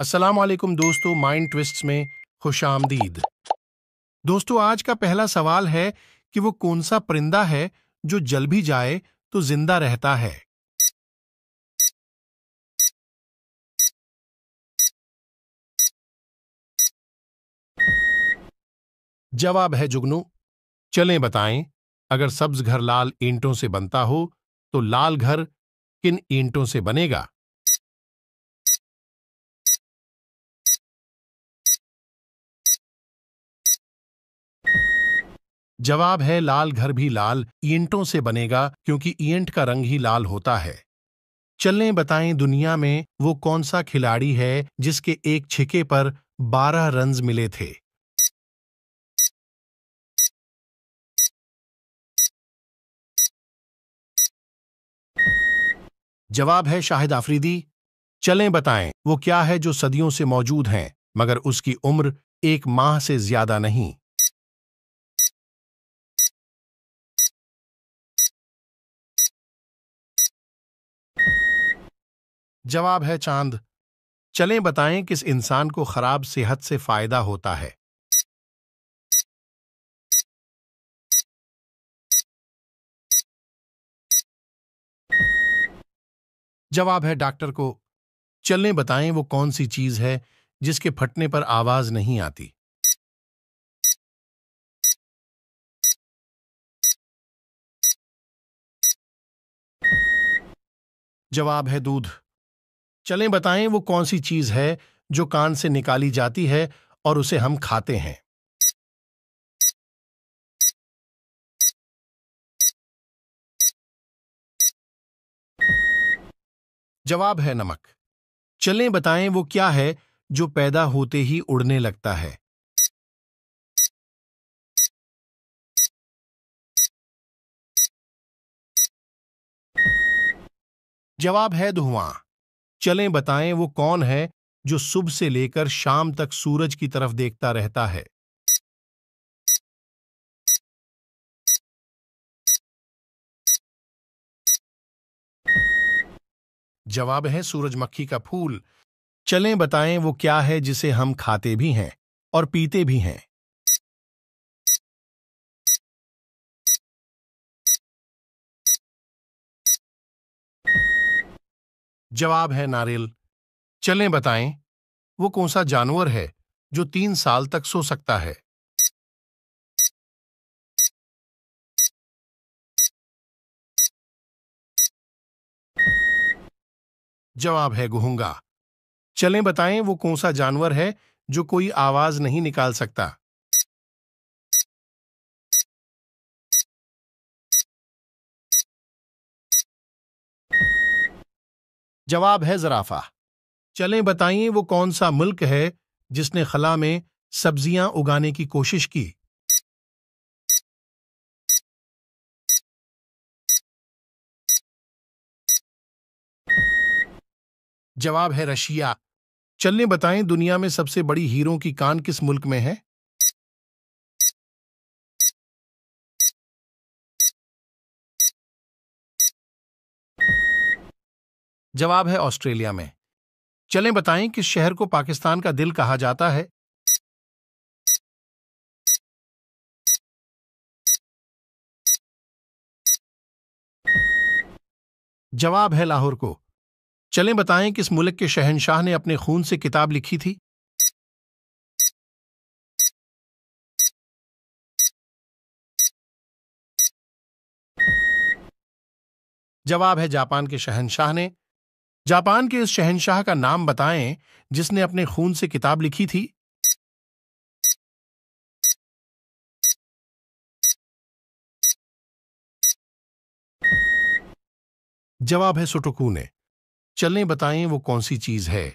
अस्सलाम वालेकुम दोस्तों माइंड ट्विस्ट्स में खुश आमदीद दोस्तों आज का पहला सवाल है कि वो कौन सा परिंदा है जो जल भी जाए तो जिंदा रहता है जवाब है जुगनू चलें बताएं अगर सब्ज घर लाल ईंटों से बनता हो तो लाल घर किन ईंटों से बनेगा जवाब है लाल घर भी लाल ईंटों से बनेगा क्योंकि ईंट का रंग ही लाल होता है चलें बताएं दुनिया में वो कौन सा खिलाड़ी है जिसके एक छिके पर बारह रन्स मिले थे जवाब है शाहिद आफरीदी चलें बताएं वो क्या है जो सदियों से मौजूद हैं मगर उसकी उम्र एक माह से ज्यादा नहीं जवाब है चांद चलें बताएं किस इंसान को खराब सेहत से फायदा होता है जवाब है डॉक्टर को चलें बताएं वो कौन सी चीज है जिसके फटने पर आवाज नहीं आती जवाब है दूध चलें बताएं वो कौन सी चीज है जो कान से निकाली जाती है और उसे हम खाते हैं जवाब है नमक चलें बताएं वो क्या है जो पैदा होते ही उड़ने लगता है जवाब है धुआं चलें बताएं वो कौन है जो सुबह से लेकर शाम तक सूरज की तरफ देखता रहता है जवाब है सूरजमक्खी का फूल चलें बताएं वो क्या है जिसे हम खाते भी हैं और पीते भी हैं जवाब है नारियल चलें बताएं वो कौन सा जानवर है जो तीन साल तक सो सकता है जवाब है गुहंगा चलें बताएं वो कौन सा जानवर है जो कोई आवाज नहीं निकाल सकता जवाब है जराफा चलें बताइए वो कौन सा मुल्क है जिसने खला में सब्जियां उगाने की कोशिश की जवाब है रशिया चलने बताएं दुनिया में सबसे बड़ी हीरों की कान किस मुल्क में है जवाब है ऑस्ट्रेलिया में चलें बताएं किस शहर को पाकिस्तान का दिल कहा जाता है जवाब है लाहौर को चलें बताएं किस मुल्क के शहनशाह ने अपने खून से किताब लिखी थी जवाब है जापान के शहनशाह ने जापान के उस शहनशाह का नाम बताएं जिसने अपने खून से किताब लिखी थी जवाब है सुटुकू ने चलने बताएं वो कौन सी चीज है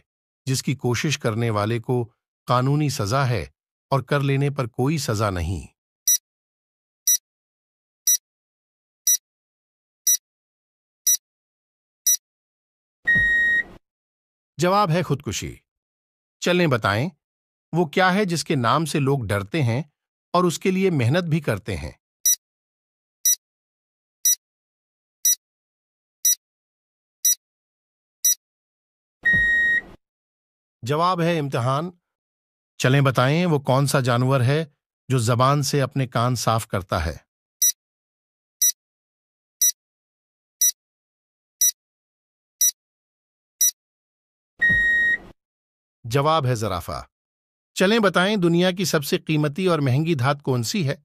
जिसकी कोशिश करने वाले को कानूनी सजा है और कर लेने पर कोई सजा नहीं जवाब है खुदकुशी चलें बताएं वो क्या है जिसके नाम से लोग डरते हैं और उसके लिए मेहनत भी करते हैं जवाब है इम्तिहान चलें बताएं वो कौन सा जानवर है जो जबान से अपने कान साफ करता है जवाब है जराफा चलें बताएं दुनिया की सबसे कीमती और महंगी धात कौन सी है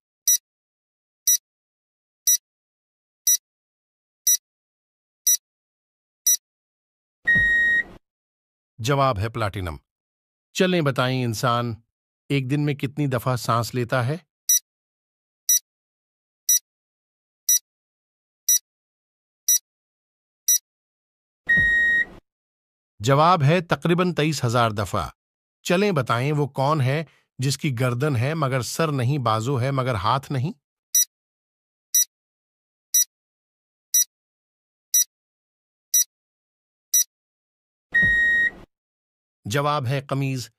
जवाब है प्लाटिनम चलें बताएं इंसान एक दिन में कितनी दफा सांस लेता है जवाब है तकरीबन तेईस हजार दफा चलें बताएं वो कौन है जिसकी गर्दन है मगर सर नहीं बाजू है मगर हाथ नहीं जवाब है कमीज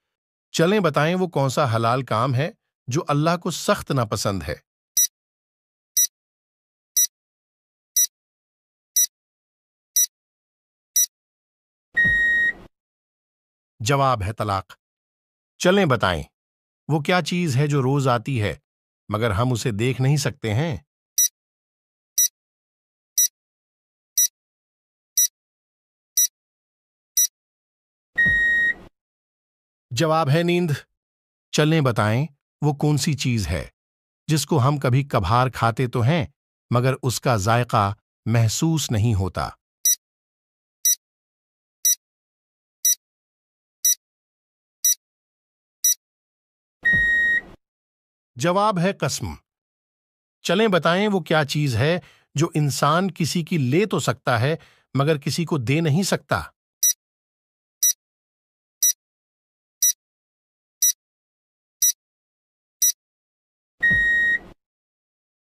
चलें बताएं वो कौन सा हलाल काम है जो अल्लाह को सख्त नापसंद है जवाब है तलाक चलें बताएं वो क्या चीज है जो रोज आती है मगर हम उसे देख नहीं सकते हैं जवाब है नींद चलें बताएं वो कौन सी चीज है जिसको हम कभी कभार खाते तो हैं मगर उसका जायका महसूस नहीं होता जवाब है कसम चलें बताएं वो क्या चीज है जो इंसान किसी की ले तो सकता है मगर किसी को दे नहीं सकता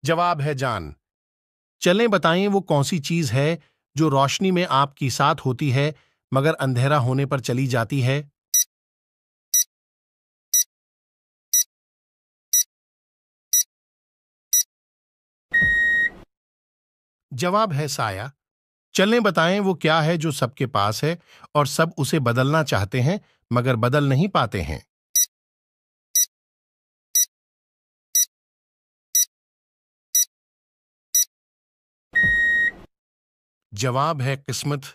जवाब है जान चलें बताएं वो कौन सी चीज है जो रोशनी में आपकी साथ होती है मगर अंधेरा होने पर चली जाती है जवाब है साया चलें बताएं वो क्या है जो सबके पास है और सब उसे बदलना चाहते हैं मगर बदल नहीं पाते हैं जवाब है किस्मत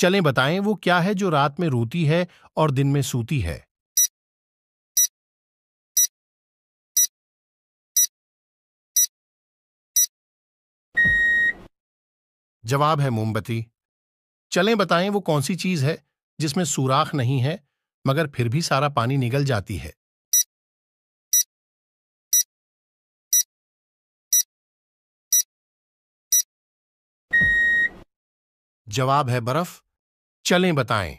चलें बताएं वो क्या है जो रात में रोती है और दिन में सूती है जवाब है मोमबत्ती चलें बताएं वो कौन सी चीज है जिसमें सुराख नहीं है मगर फिर भी सारा पानी निगल जाती है जवाब है बर्फ चलें बताएं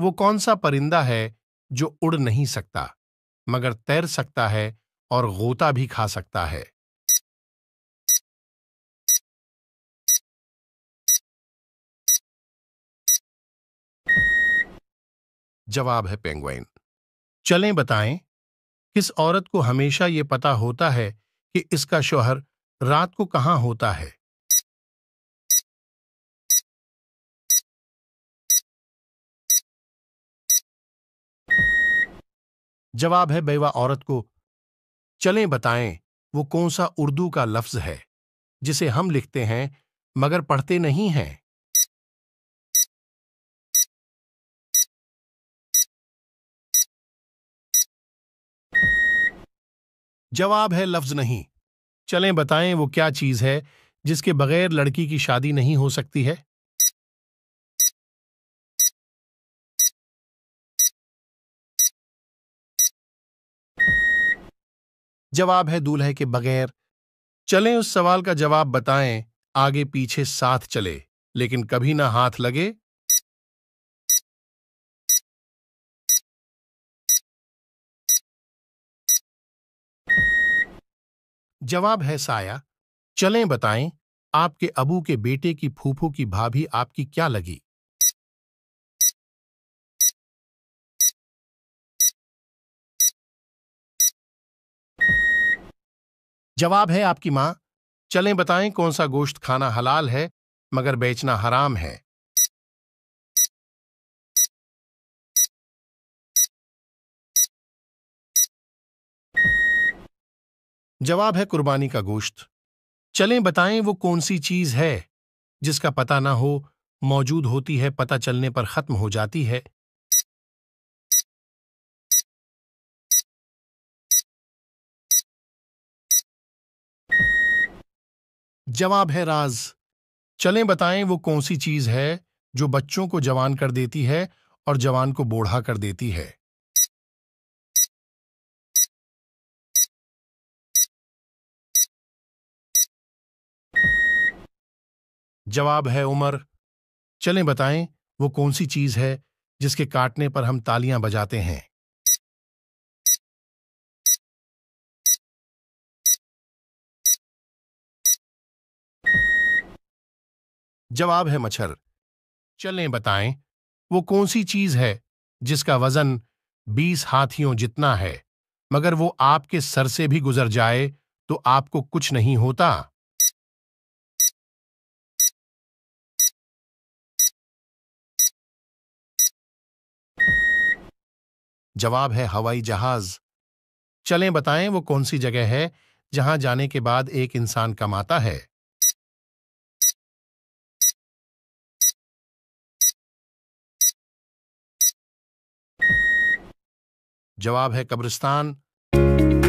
वो कौन सा परिंदा है जो उड़ नहीं सकता मगर तैर सकता है और गोता भी खा सकता है जवाब है पेंगुइन चलें बताएं किस औरत को हमेशा ये पता होता है कि इसका शोहर रात को कहाँ होता है जवाब है बेवा औरत को चलें बताएं वो कौन सा उर्दू का लफ्ज है जिसे हम लिखते हैं मगर पढ़ते नहीं हैं जवाब है लफ्ज नहीं चलें बताएं वो क्या चीज है जिसके बगैर लड़की की शादी नहीं हो सकती है जवाब है दूल्हे के बगैर चलें उस सवाल का जवाब बताएं आगे पीछे साथ चले लेकिन कभी ना हाथ लगे जवाब है साया चलें बताएं आपके अबू के बेटे की फूफू की भाभी आपकी क्या लगी जवाब है आपकी मां चलें बताएं कौन सा गोश्त खाना हलाल है मगर बेचना हराम है जवाब है कुर्बानी का गोश्त चलें बताएं वो कौन सी चीज है जिसका पता ना हो मौजूद होती है पता चलने पर खत्म हो जाती है जवाब है राज चलें बताएं वो कौन सी चीज है जो बच्चों को जवान कर देती है और जवान को बूढ़ा कर देती है जवाब है उमर चलें बताएं वो कौन सी चीज है जिसके काटने पर हम तालियां बजाते हैं जवाब है मच्छर चलें बताएं वो कौन सी चीज है जिसका वजन बीस हाथियों जितना है मगर वो आपके सर से भी गुजर जाए तो आपको कुछ नहीं होता जवाब है हवाई जहाज चलें बताएं वो कौन सी जगह है जहां जाने के बाद एक इंसान कमाता है जवाब है कब्रिस्तान